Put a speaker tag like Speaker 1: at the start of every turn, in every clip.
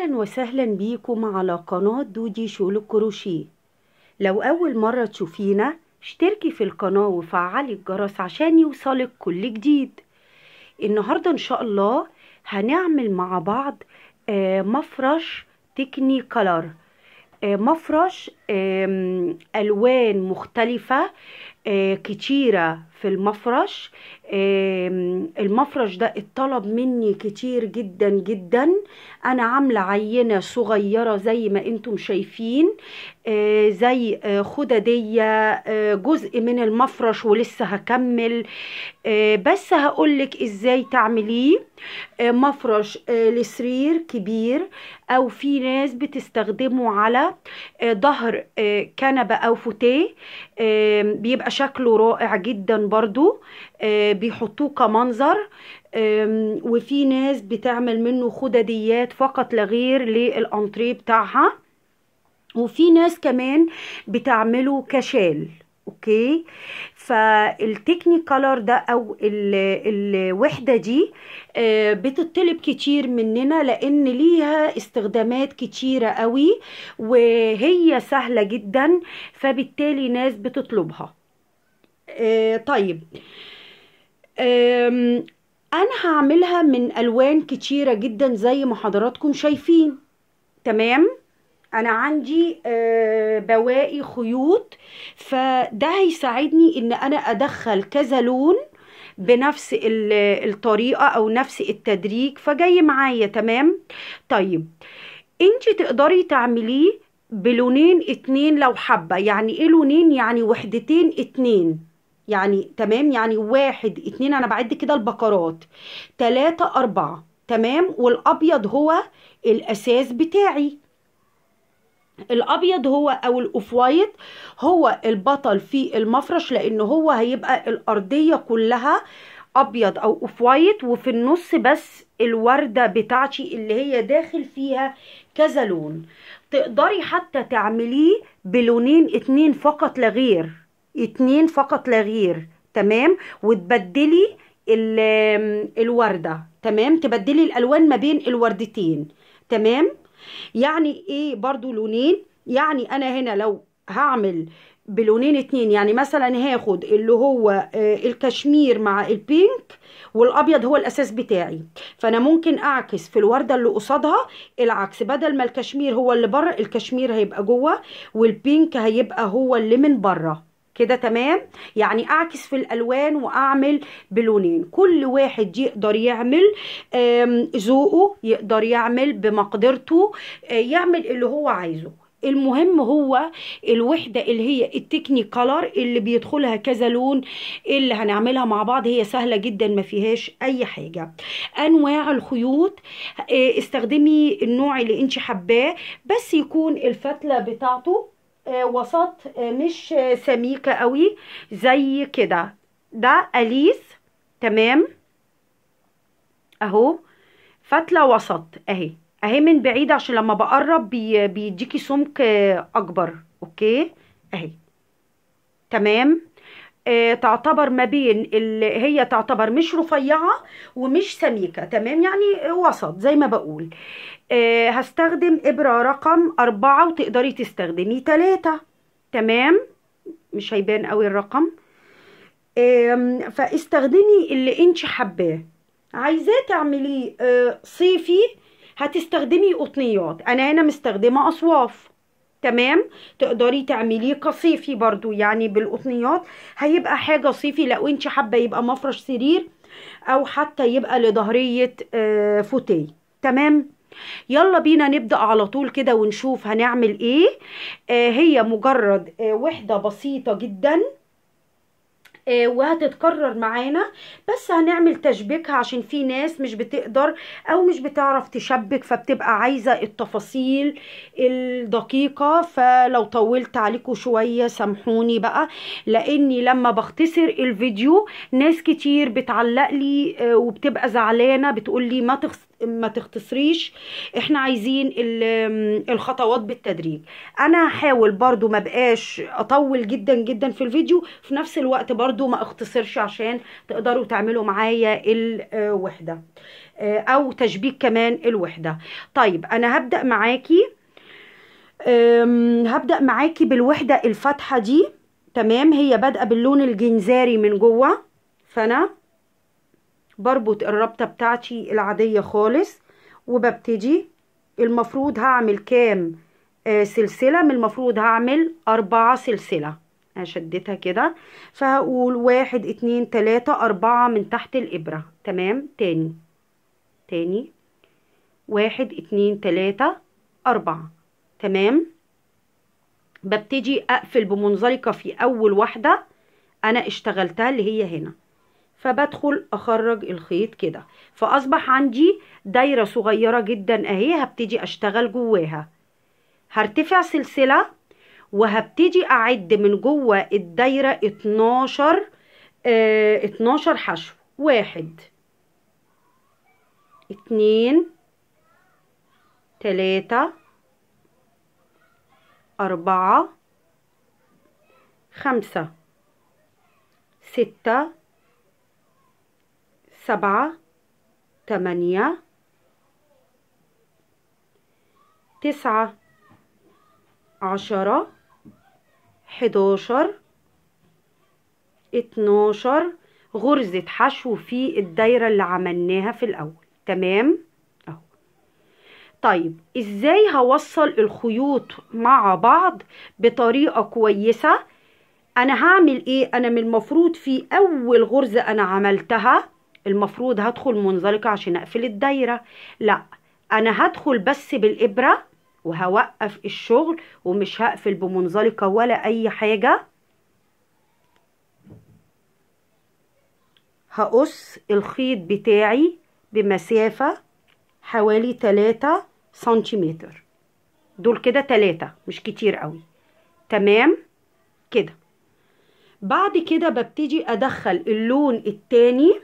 Speaker 1: اهلا وسهلا بيكم على قناة دودي شول الكروشيه لو اول مرة تشوفينا اشتركي في القناة وفعلي الجرس عشان يوصلك كل جديد النهاردة ان شاء الله هنعمل مع بعض آه، مفرش تكني كلر آه، مفرش الوان مختلفة آه، كتيرة في المفرش المفرش ده اتطلب مني كتير جدا جدا انا عامله عينه صغيره زي ما انتم شايفين آه، زي آه، خدديه آه، جزء من المفرش ولسه هكمل بس هقولك ازاي تعمليه مفرش لسرير كبير او في ناس بتستخدمه على ظهر كنبه او فوتيه بيبقى شكله رائع جدا برضو آه، بيحطوه كمنظر وفي ناس بتعمل منه خدديات فقط لغير للانتريه بتاعها وفي ناس كمان بتعمله كشال اوكي فالتكني كولر ده او الوحده دي آه، بتطلب كتير مننا لان ليها استخدامات كتيره قوي وهي سهله جدا فبالتالي ناس بتطلبها آه، طيب انا هعملها من الوان كتيره جدا زي ما حضراتكم شايفين تمام انا عندي آه، بواقي خيوط فده هيساعدني ان انا ادخل كذا لون بنفس الطريقه او نفس التدريج فجاي معايا تمام طيب انت تقدري تعمليه بلونين اتنين لو حابه يعني ايه لونين يعني وحدتين اتنين يعني تمام يعني واحد اتنين انا بعد كده البقرات تلاتة اربعة تمام والابيض هو الاساس بتاعي الابيض هو او الاوف وايت هو البطل في المفرش لان هو هيبقى الارضيه كلها ابيض او اوف وايت وفي النص بس الورده بتاعتي اللي هي داخل فيها كذا لون تقدري حتى تعمليه بلونين اتنين فقط لغير اتنين فقط لا غير تمام وتبدلي الوردة تمام تبدلي الألوان ما بين الوردتين تمام يعني ايه برضو لونين يعني انا هنا لو هعمل بلونين اتنين يعني مثلا هاخد اللي هو آه، الكشمير مع البينك والابيض هو الاساس بتاعي فانا ممكن اعكس في الورده اللي قصادها العكس بدل ما الكشمير هو اللي بره الكشمير هيبقى جوه والبينك هيبقى هو اللي من بره كده تمام يعني اعكس في الالوان واعمل بلونين كل واحد يقدر يعمل ذوقه يقدر يعمل بمقدرته آه، يعمل اللي هو عايزه المهم هو الوحدة اللي هي التكني كولر اللي بيدخلها كذا لون اللي هنعملها مع بعض هي سهلة جدا ما فيهاش اي حاجة انواع الخيوط آه، استخدمي النوع اللي انت حباه بس يكون الفتلة بتاعته آه، وسط آه، مش آه، سميكة قوي زي كده ده أليس تمام اهو فتلة وسط اهي اهي من بعيد عشان لما بقرب بيديكي سمك اكبر اوكي اهي تمام آه، تعتبر ما بين اللي هي تعتبر مش رفيعة ومش سميكة تمام يعني وسط زي ما بقول آه، هستخدم إبرة رقم أربعة وتقدري تستخدمي تلاتة تمام مش هيبان قوي الرقم فاستخدمي اللي انت حباه عايزاه تعمليه آه، صيفي هتستخدمي قطنيات انا هنا مستخدمه اصواف تمام تقدري تعمليه كصيفي برضو يعني بالقطنيات هيبقى حاجة صيفي لو انت حابة يبقى مفرش سرير او حتى يبقى لظهرية آه، فوتيه تمام يلا بينا نبدأ على طول كده ونشوف هنعمل ايه آه هي مجرد آه وحدة بسيطة جداً آه، وهتتكرر معانا بس هنعمل تشبيكها عشان في ناس مش بتقدر او مش بتعرف تشبك فبتبقى عايزة التفاصيل الدقيقة فلو طولت عليكم شوية سامحوني بقى لاني لما بختصر الفيديو ناس كتير بتعلق لي آه، وبتبقى زعلانة بتقول لي ما تخسر ما تختصريش احنا عايزين الخطوات بالتدريج انا هحاول برضو ما بقاش اطول جدا جدا في الفيديو في نفس الوقت برضو ما اختصرش عشان تقدروا تعملوا معايا الوحدة آه، او تشبيك كمان الوحدة طيب انا هبدأ معاكي هبدأ معاكي بالوحدة الفاتحة دي تمام هي بادئه باللون الجنزاري من جوه فانا بربط الربطة بتاعتي العادية خالص وببتدي المفروض هعمل كام آه، سلسلة من المفروض هعمل أربعة سلسلة أنا كده فهقول واحد اتنين تلاتة أربعة من تحت الإبرة تمام تاني تاني واحد اتنين تلاتة أربعة تمام ببتدي أقفل بمنزلقة في أول واحدة أنا اشتغلتها اللي هي هنا فبدخل اخرج الخيط كده فاصبح عندي دايره صغيره جدا اهي هبتدي اشتغل جواها هرتفع سلسله وهبتدي اعد من جوه الدايره 12 آه 12 حشو واحد اتنين تلاتة أربعة خمسة ستة سبعة تمانية تسعة عشرة حداشر اتناشر غرزة حشو في الدايرة اللي عملناها في الأول تمام اهو طيب ازاي هوصل الخيوط مع بعض بطريقة كويسة انا هعمل ايه انا من المفروض في اول غرزة انا عملتها المفروض هدخل منزلقة عشان أقفل الدايرة لا أنا هدخل بس بالإبرة وهوقف الشغل ومش هقفل بمنزلقة ولا أي حاجة هقص الخيط بتاعي بمسافة حوالي تلاتة سنتيمتر دول كده تلاتة مش كتير قوي تمام كده بعد كده ببتدي أدخل اللون التاني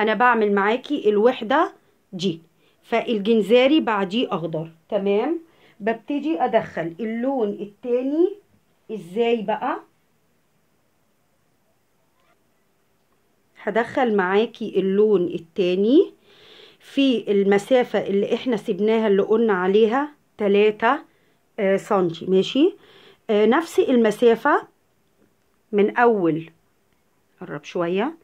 Speaker 1: انا بعمل معاكي الوحده دي فالجنزاري بعديه اخضر تمام ببتدي ادخل اللون التاني ازاي بقى هدخل معاكي اللون التاني في المسافة اللي احنا سبناها اللي قلنا عليها تلاتة آه سنتي ماشي آه نفس المسافة من اول قرب شوية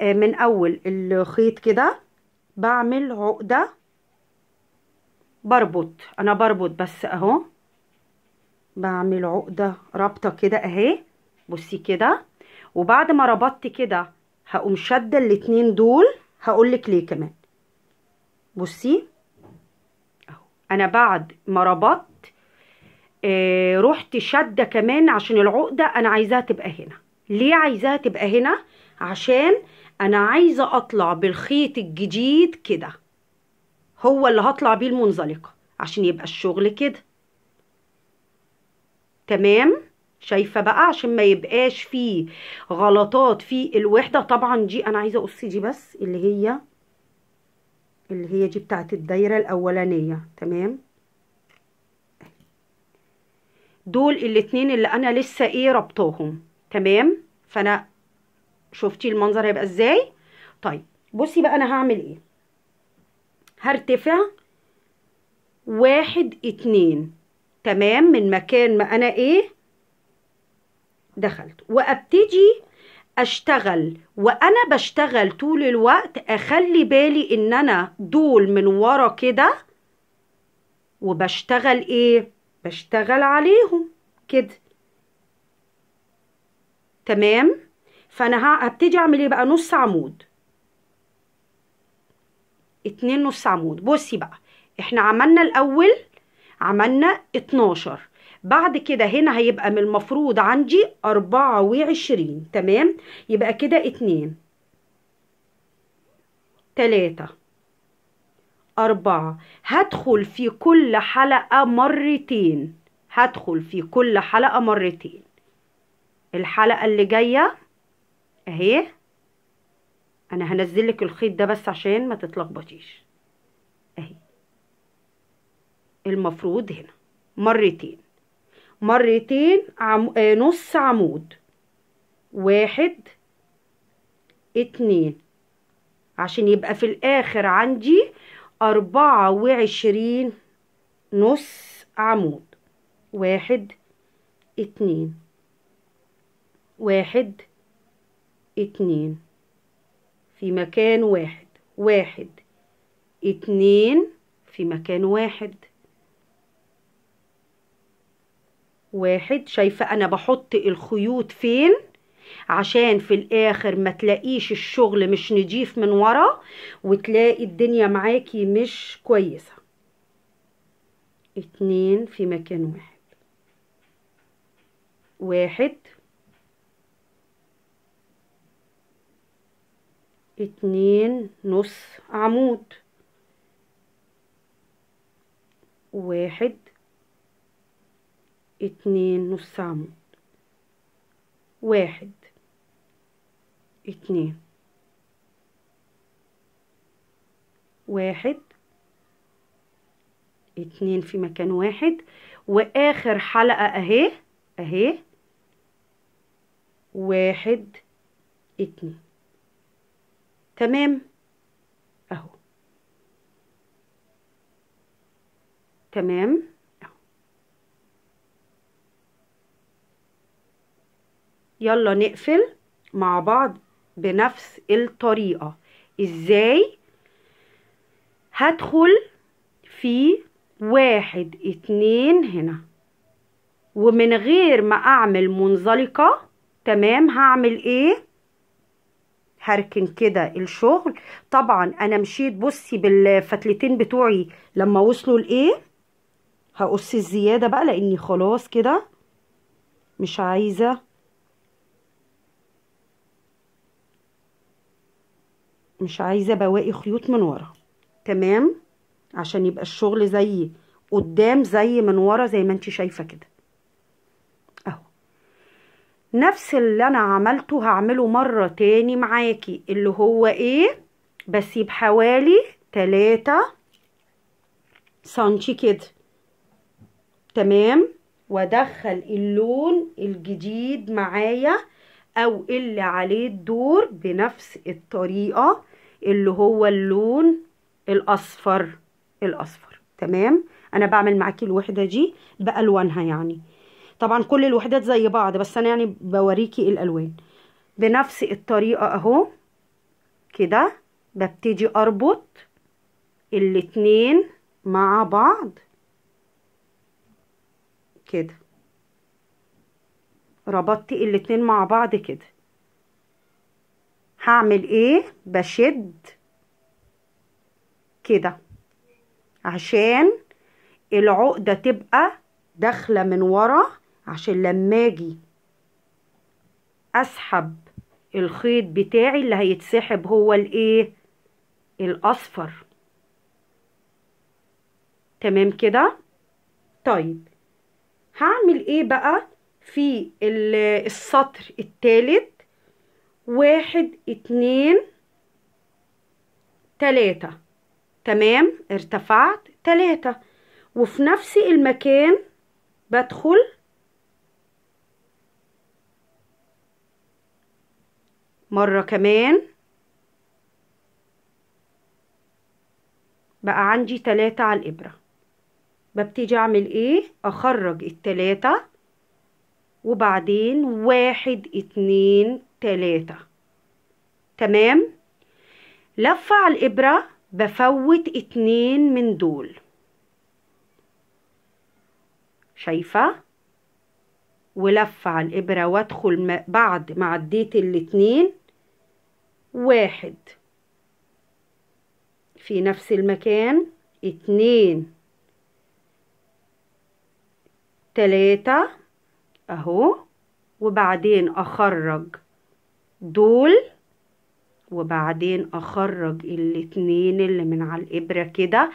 Speaker 1: آه، من اول الخيط كده بعمل عقده بربط انا بربط بس اهو بعمل عقده رابطه كده اهي بصي كده وبعد ما ربطت كده هقوم شاده الاتنين دول هقولك ليه كمان بصي اهو انا بعد ما ربطت آه رحت شاده كمان عشان العقده انا عايزاها تبقى هنا ليه عايزاها تبقى هنا عشان انا عايزه اطلع بالخيط الجديد كده هو اللي هطلع بيه المنزلقه عشان يبقى الشغل كده تمام شايفه بقى عشان ما يبقاش فيه غلطات في الوحده طبعا دي انا عايزه اقص دي بس اللي هي اللي هي دي بتاعه الدايره الاولانيه تمام دول الاتنين اللي انا لسه ايه ربطاهم تمام فانا شفتي المنظر هيبقى ازاي طيب بصي بقى انا هعمل ايه هرتفع واحد اتنين تمام من مكان ما انا ايه دخلت وابتدي اشتغل وانا بشتغل طول الوقت اخلي بالي ان انا دول من ورا كده وبشتغل ايه بشتغل عليهم كده تمام فانا هبتدي اعمل ايه بقى نص عمود اتنين نص عمود بصي بقى احنا عملنا الاول عملنا اتناشر بعد كده هنا هيبقى من المفروض عندي اربعة وعشرين تمام يبقى كده اتنين تلاتة أربعة هدخل في كل حلقة مرتين هدخل في كل حلقة مرتين الحلقة اللي جاية اهي انا هنزلك الخيط ده بس عشان ما تتلخبطيش اهي المفروض هنا مرتين مرتين عم... آه نص عمود واحد اتنين عشان يبقى في الاخر عندي اربعة وعشرين نص عمود واحد اتنين واحد اتنين في مكان واحد واحد اتنين في مكان واحد واحد شايفة أنا بحط الخيوط فين عشان في الآخر ما تلاقيش الشغل مش نضيف من ورا وتلاقي الدنيا معاكي مش كويسة اتنين في مكان واحد واحد اتنين نص عمود واحد اتنين نص عمود واحد اتنين واحد اتنين في مكان واحد واخر حلقة اهي اهي واحد اتنين تمام اهو تمام اهو يلا نقفل مع بعض بنفس الطريقة ازاي هدخل في واحد اتنين هنا ومن غير ما اعمل منزلقة تمام هعمل ايه هركن كده الشغل طبعا انا مشيت بصي بالفتلتين بتوعي لما وصلوا لايه هقص الزياده بقى لاني خلاص كده مش عايزه مش عايزه بواقي خيوط من ورا تمام عشان يبقى الشغل زي قدام زي من ورا زي ما انت شايفه كده نفس اللي انا عملته هعمله مرة تاني معاكي اللي هو ايه بسيب حوالي تلاتة سنتي كده تمام وادخل اللون الجديد معايا او اللي عليه الدور بنفس الطريقة اللي هو اللون الاصفر الاصفر تمام انا بعمل معاكي الوحدة دي بالوانها يعني طبعا كل الوحدات زي بعض بس انا يعني بوريكي الالوان بنفس الطريقه اهو كده ببتدي اربط الاتنين مع بعض كده ربطت الاتنين مع بعض كده هعمل ايه بشد كده عشان العقده تبقى داخله من ورا عشان لما اجي اسحب الخيط بتاعي اللي هيتسحب هو الايه الاصفر تمام كده طيب هعمل ايه بقى في السطر التالت واحد اتنين تلاتة تمام ارتفعت تلاتة وفي نفس المكان بدخل مرة كمان بقى عندي تلاتة على الإبرة ببتدي أعمل إيه أخرج التلاتة وبعدين واحد اتنين تلاتة تمام لفة على الإبرة بفوت اتنين من دول شايفة ولفة على الإبرة وادخل بعد ما عديت الاتنين واحد في نفس المكان اتنين تلاتة اهو وبعدين اخرج دول وبعدين اخرج الاتنين اللي من على الابرة كده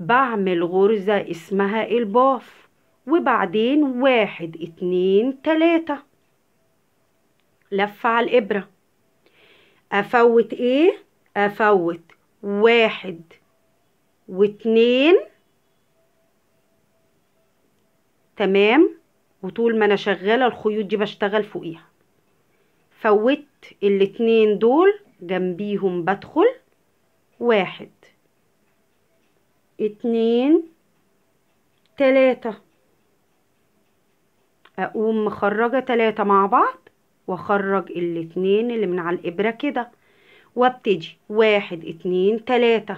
Speaker 1: بعمل غرزة اسمها الباف وبعدين واحد اتنين تلاتة لف على الابره أفوت إيه؟ أفوت واحد واتنين تمام وطول ما أنا شغالة الخيوط دي بشتغل فوقيها فوت الاتنين دول جنبيهم بدخل واحد اتنين تلاتة أقوم مخرجة تلاتة مع بعض واخرج الاتنين اللي من على الابره كده وابتدي واحد اتنين تلاتة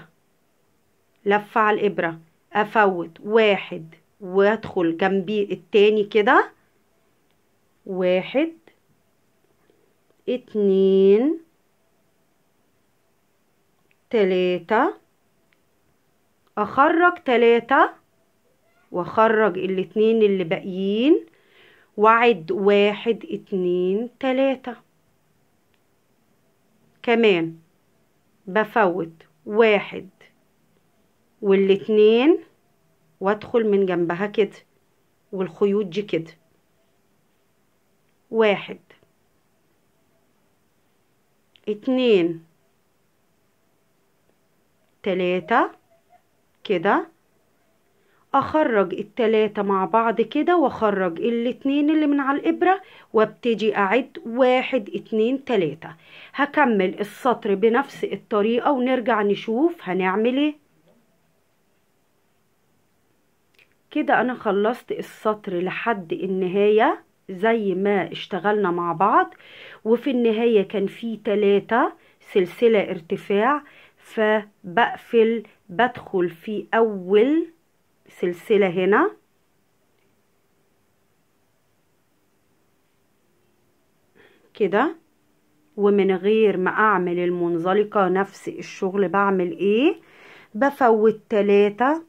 Speaker 1: لفة على الابرة افوت واحد وادخل جنبي التاني كده واحد اتنين تلاتة اخرج تلاتة واخرج الاتنين اللي باقيين وعد واحد اتنين تلاتة كمان بفوت واحد والاتنين وادخل من جنبها كده والخيوط دي كده واحد اتنين تلاتة كده اخرج التلاتة مع بعض كده واخرج الاتنين اللي من على الابرة وابتدي اعد واحد اتنين تلاتة هكمل السطر بنفس الطريقة ونرجع نشوف هنعمل ايه كده انا خلصت السطر لحد النهاية زي ما اشتغلنا مع بعض وفي النهاية كان في تلاتة سلسلة ارتفاع فبقفل بدخل في اول سلسلة هنا كده ومن غير ما اعمل المنزلقة نفس الشغل بعمل ايه بفوت تلاتة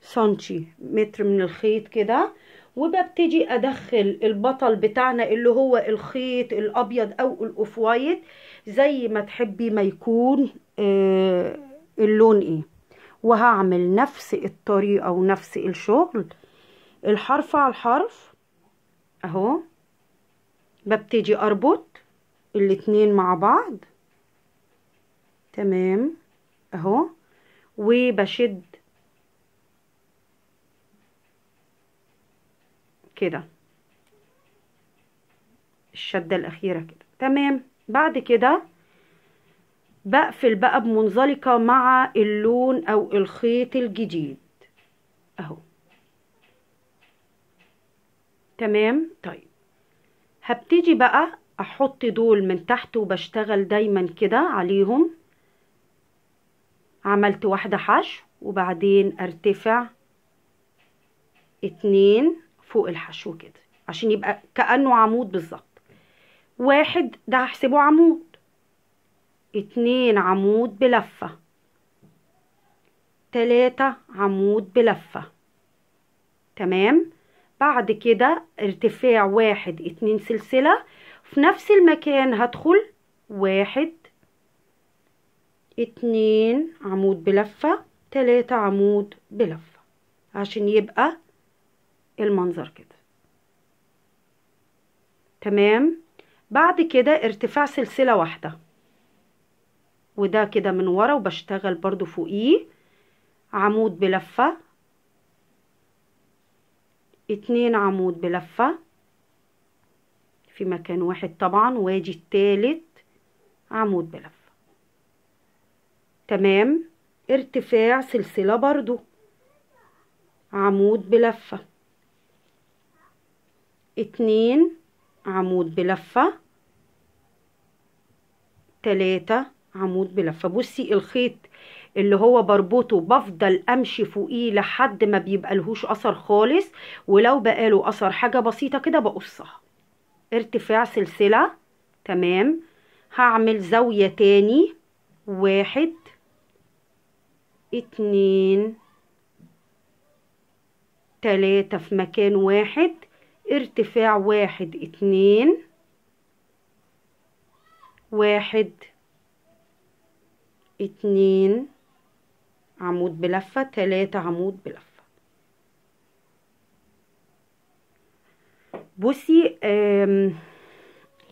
Speaker 1: سنتي متر من الخيط كده وببتدي ادخل البطل بتاعنا اللي هو الخيط الابيض او الاوف وايت زي ما تحبي ما يكون آه، اللون ايه وهعمل نفس الطريقة ونفس الشغل الحرف على الحرف اهو ببتدي اربط الاتنين مع بعض تمام اهو وبشد كده الشدة الاخيرة كده تمام بعد كده بقفل بقى بمنزلقة مع اللون او الخيط الجديد اهو تمام طيب هبتدي بقى احط دول من تحت وبشتغل دايما كده عليهم عملت واحدة حشو وبعدين ارتفع اتنين فوق الحشو كده عشان يبقى كأنه عمود بالظبط واحد ده هحسبه عمود اتنين عمود بلفة تلاتة عمود بلفة تمام بعد كده ارتفاع واحد اتنين سلسلة في نفس المكان هدخل واحد اتنين عمود بلفة تلاتة عمود بلفة عشان يبقى المنظر كده تمام بعد كده ارتفاع سلسلة واحدة وده كده من ورا وبشتغل برضو فوقيه عمود بلفة اتنين عمود بلفة في مكان واحد طبعا واجي التالت عمود بلفة تمام ارتفاع سلسلة برضو عمود بلفة اتنين عمود بلفة تلاتة عمود بلفه بصي الخيط اللي هو بربطه بفضل امشي فوقيه لحد ما بيبقى لهوش اثر خالص ولو بقاله اثر حاجه بسيطه كده بقصها ارتفاع سلسله تمام هعمل زاويه تاني واحد اتنين تلاتة في مكان واحد ارتفاع واحد اتنين واحد اتنين عمود بلفة تلاتة عمود بلفة بصي آه،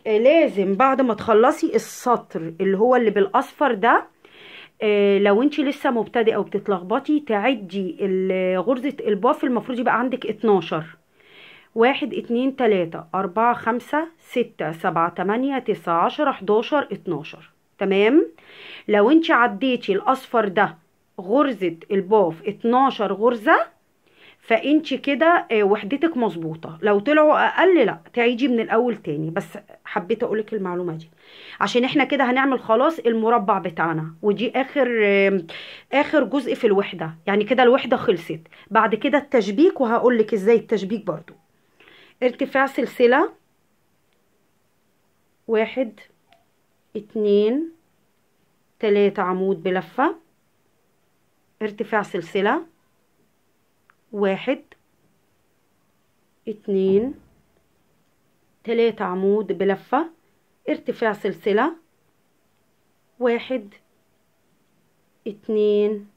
Speaker 1: لازم بعد ما تخلصي السطر اللي هو اللي بالاصفر ده آه لو انت لسه مبتدئه وبتتلخبطي تعدي غرزه الباف المفروض يبقى عندك 12 واحد اتنين تلاته اربعه خمسه سته سبعه تمانيه تسعه عشره حداشر اتناشر تمام لو انت عديتي الاصفر ده غرزة الباف 12 غرزة فانت كده آه، وحدتك مظبوطة لو طلعوا اقل لا تعيدي من الاول تاني بس حبيت اقولك المعلومة دي عشان احنا كده هنعمل خلاص المربع بتاعنا ودي اخر آه، اخر جزء في الوحدة يعني كده الوحدة خلصت بعد كده التشبيك وهقولك ازاي التشبيك برضو ارتفاع سلسلة واحد اتنين تلاتة عمود بلفة ارتفاع سلسلة واحد اتنين تلاتة عمود بلفة ارتفاع سلسلة واحد اتنين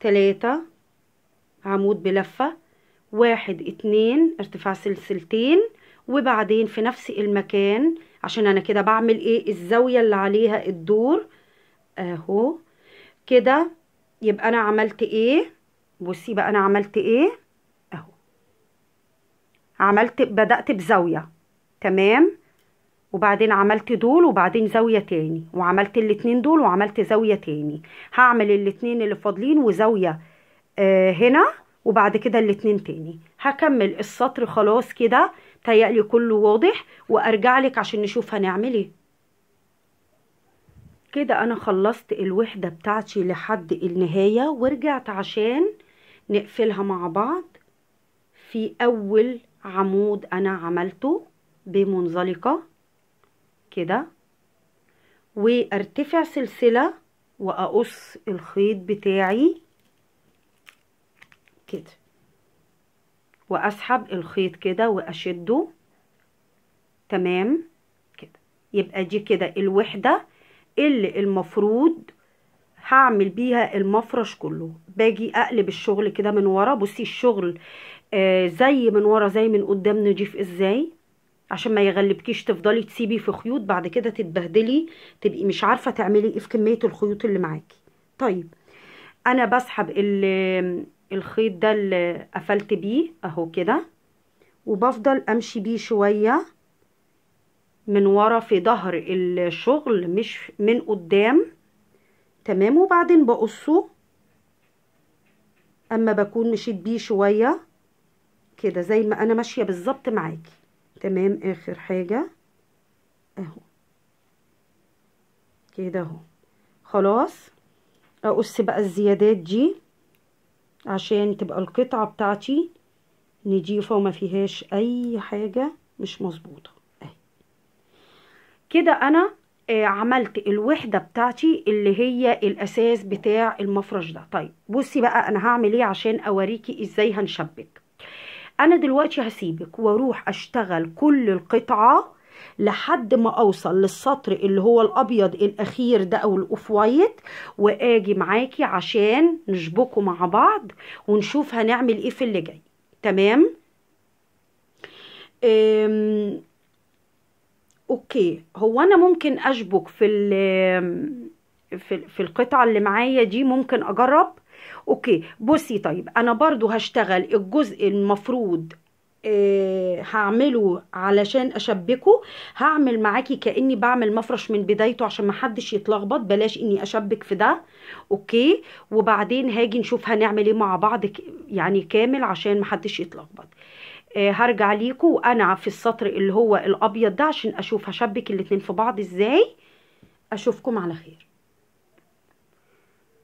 Speaker 1: تلاتة عمود بلفة واحد اتنين ارتفاع سلسلتين وبعدين في نفس المكان عشان انا كده بعمل ايه الزاويه اللي عليها الدور اهو كده يبقى انا عملت ايه بصي بقى انا عملت ايه اهو عملت بدات بزاويه تمام وبعدين عملت دول وبعدين زاويه تاني وعملت الاتنين دول وعملت زاويه تاني هعمل الاتنين اللي فاضلين وزاويه آه هنا وبعد كده الاتنين تاني هكمل السطر خلاص كده تهيألي كله واضح وارجع لك عشان نشوف هنعمل ايه كده انا خلصت الوحده بتاعتي لحد النهايه ورجعت عشان نقفلها مع بعض في اول عمود انا عملته بمنزلقه كده وارتفع سلسله واقص الخيط بتاعي كده واسحب الخيط كده واشده تمام كده يبقى دي كده الوحده اللي المفروض هعمل بيها المفرش كله باجي اقلب الشغل كده من ورا بصي الشغل آه زي من ورا زي من قدام نضيف ازاي عشان ما يغلبكيش تفضلي تسيبي في خيوط بعد كده تتبهدلي تبقي مش عارفه تعملي ايه في كميه الخيوط اللي معاكي طيب انا بسحب الخيط ده اللي قفلت بيه اهو كده وبفضل امشي بيه شويه من ورا في ظهر الشغل مش من قدام تمام وبعدين بقصه اما بكون مشيت بيه شويه كده زي ما انا ماشيه بالظبط معاكي تمام اخر حاجه اهو كده اهو خلاص اقص بقى الزيادات دي عشان تبقى القطعة بتاعتي نضيفة وما فيهاش اي حاجة مش مظبوطة اهي كده انا آه، عملت الوحدة بتاعتي اللي هي الاساس بتاع المفرش ده طيب بصي بقى انا هعمل ايه عشان اوريكي ازاي هنشبك انا دلوقتي هسيبك واروح اشتغل كل القطعة لحد ما اوصل للسطر اللي هو الابيض الاخير ده او الاوف وايت واجي معاكي عشان نشبكه مع بعض ونشوف هنعمل ايه في اللي جاي تمام أم... اوكي هو انا ممكن اشبك في في, في القطعه اللي معايا دي ممكن اجرب اوكي بصي طيب انا برضو هشتغل الجزء المفروض آه، هعمله علشان اشبكه هعمل معاكي كاني بعمل مفرش من بدايته عشان محدش يتلخبط بلاش اني اشبك في ده اوكي وبعدين هاجي نشوف هنعمل ايه مع بعض يعني كامل عشان محدش يتلخبط آه، هرجع ليكم وانا في السطر اللي هو الابيض ده عشان اشوف هشبك الاتنين في بعض ازاي اشوفكم على خير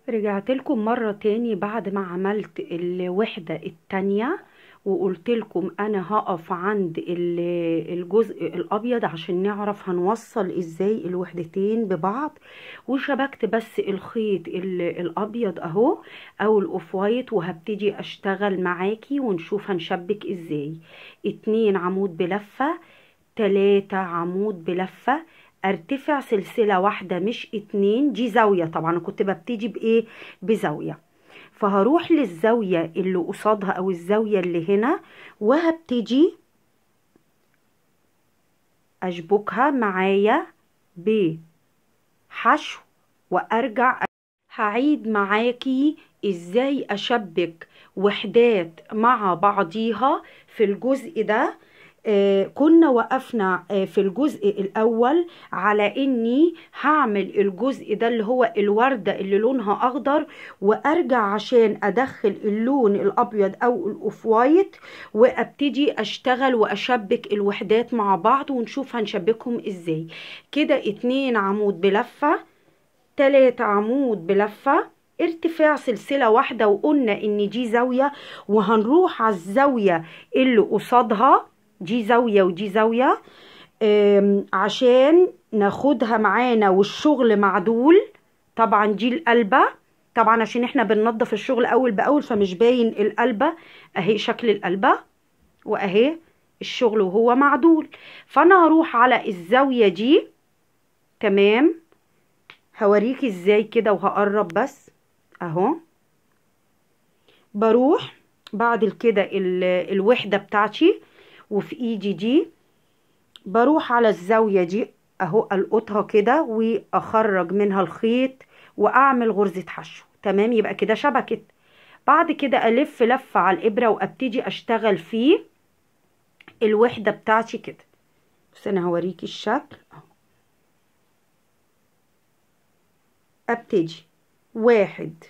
Speaker 1: رجعت لكم مرة تاني بعد ما عملت الوحدة التانية وقلت لكم انا هقف عند الجزء الابيض عشان نعرف هنوصل ازاي الوحدتين ببعض وشبكت بس الخيط الابيض اهو او الاوف وايت وهبتدي اشتغل معاكي ونشوف هنشبك ازاي اتنين عمود بلفة تلاتة عمود بلفة ارتفع سلسلة واحدة مش اتنين دي زاوية طبعا كنت ببتدي بايه بزاوية فهروح للزاوية اللي قصادها أو الزاوية اللي هنا وهبتدي أشبكها معايا بحشو وأرجع هعيد معاكي إزاي أشبك وحدات مع بعضيها في الجزء ده آه، كنا وقفنا آه، في الجزء الاول على اني هعمل الجزء ده اللي هو الوردة اللي لونها اخضر وارجع عشان ادخل اللون الابيض او الاوف وايت وابتدي اشتغل واشبك الوحدات مع بعض ونشوف هنشبكهم ازاي كده اتنين عمود بلفة تلات عمود بلفة ارتفاع سلسلة واحدة وقلنا ان دي زاوية وهنروح على الزاوية اللي قصادها دي زاوية ودي زاوية عشان ناخدها معانا والشغل معدول طبعا دي القلبة طبعا عشان احنا بننظف الشغل اول باول فمش باين القلبة اهي شكل القلبة واهي الشغل وهو معدول فانا هروح على الزاوية دي تمام هوريك ازاي كده وهقرب بس اهو بروح بعد كده الوحدة بتاعتي وفي ايدي e دي بروح على الزاوية دي اهو القطها كده واخرج منها الخيط واعمل غرزة حشو تمام يبقى كده شبكت بعد كده الف لفة على الابرة وابتدي اشتغل في الوحدة بتاعتي كده بس انا هوريكي الشكل ابتدي واحد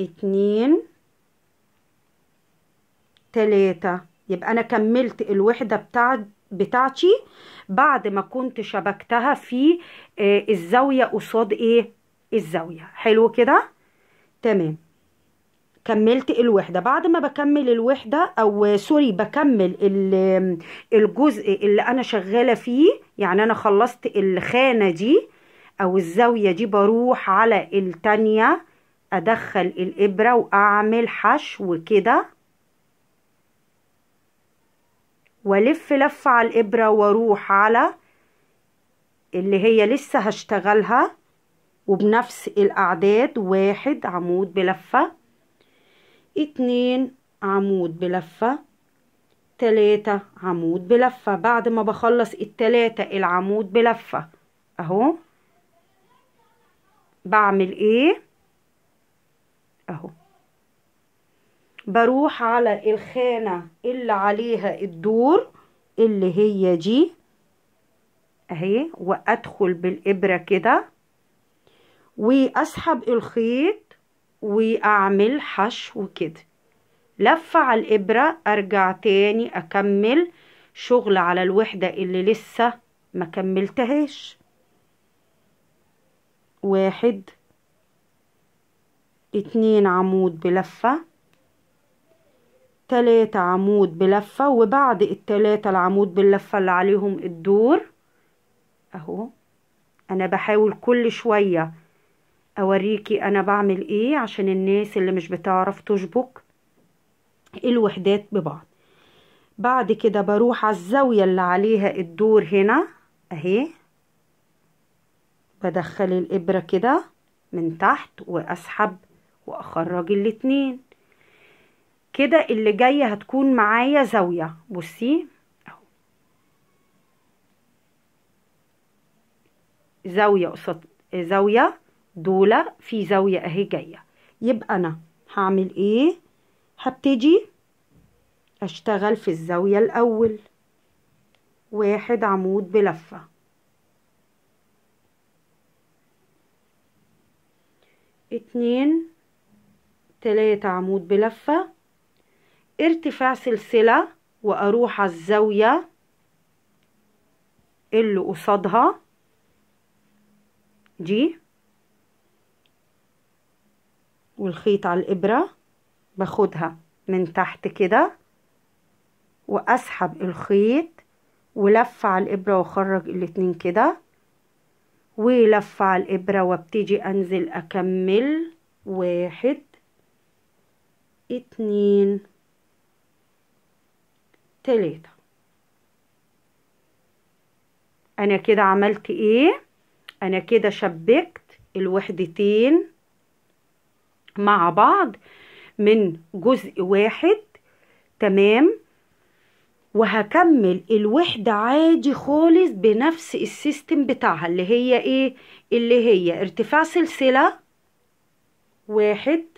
Speaker 1: اتنين تلاتة يبقى أنا كملت الوحدة بتاع بتاعتي بعد ما كنت شبكتها في آه الزاوية قصاد ايه الزاوية حلو كده تمام كملت الوحدة بعد ما بكمل الوحدة او سوري بكمل الجزء اللي انا شغالة فيه يعني انا خلصت الخانة دي او الزاوية دي بروح على التانية ادخل الابرة واعمل حشو كده ولف لفة على الإبرة واروح على اللي هي لسه هشتغلها وبنفس الأعداد واحد عمود بلفة اتنين عمود بلفة تلاتة عمود بلفة بعد ما بخلص التلاتة العمود بلفة اهو بعمل ايه اهو بروح على الخانة اللي عليها الدور اللي هي دي اهي وادخل بالابرة كده واسحب الخيط واعمل حشو كده لفة على الابرة ارجع تاني اكمل شغل على الوحدة اللي لسه ما كملتهاش واحد اتنين عمود بلفة تلاتة عمود بلفة وبعد التلاتة العمود باللفة اللي عليهم الدور اهو انا بحاول كل شوية اوريكي انا بعمل ايه عشان الناس اللي مش بتعرف تشبك الوحدات ببعض بعد كده بروح على الزاوية اللي عليها الدور هنا اهي بدخل الابرة كده من تحت واسحب واخرج الاتنين كده اللي جاية هتكون معايا زاوية بصي اهو زاوية قصاد زاوية دولة في زاوية اهي جاية يبقى انا هعمل ايه هبتدي اشتغل في الزاوية الاول واحد عمود بلفة اتنين تلاتة عمود بلفة ارتفاع سلسلة واروح على الزاوية اللي قصادها دي والخيط على الإبرة باخدها من تحت كده وأسحب الخيط ولف على الإبرة وأخرج الاتنين كده ولف على الإبرة وابتدي أنزل أكمل واحد اتنين تلاتة انا كده عملت ايه انا كده شبكت الوحدتين مع بعض من جزء واحد تمام وهكمل الوحدة عادي خالص بنفس السيستم بتاعها اللي هي ايه اللي هي ارتفاع سلسلة واحد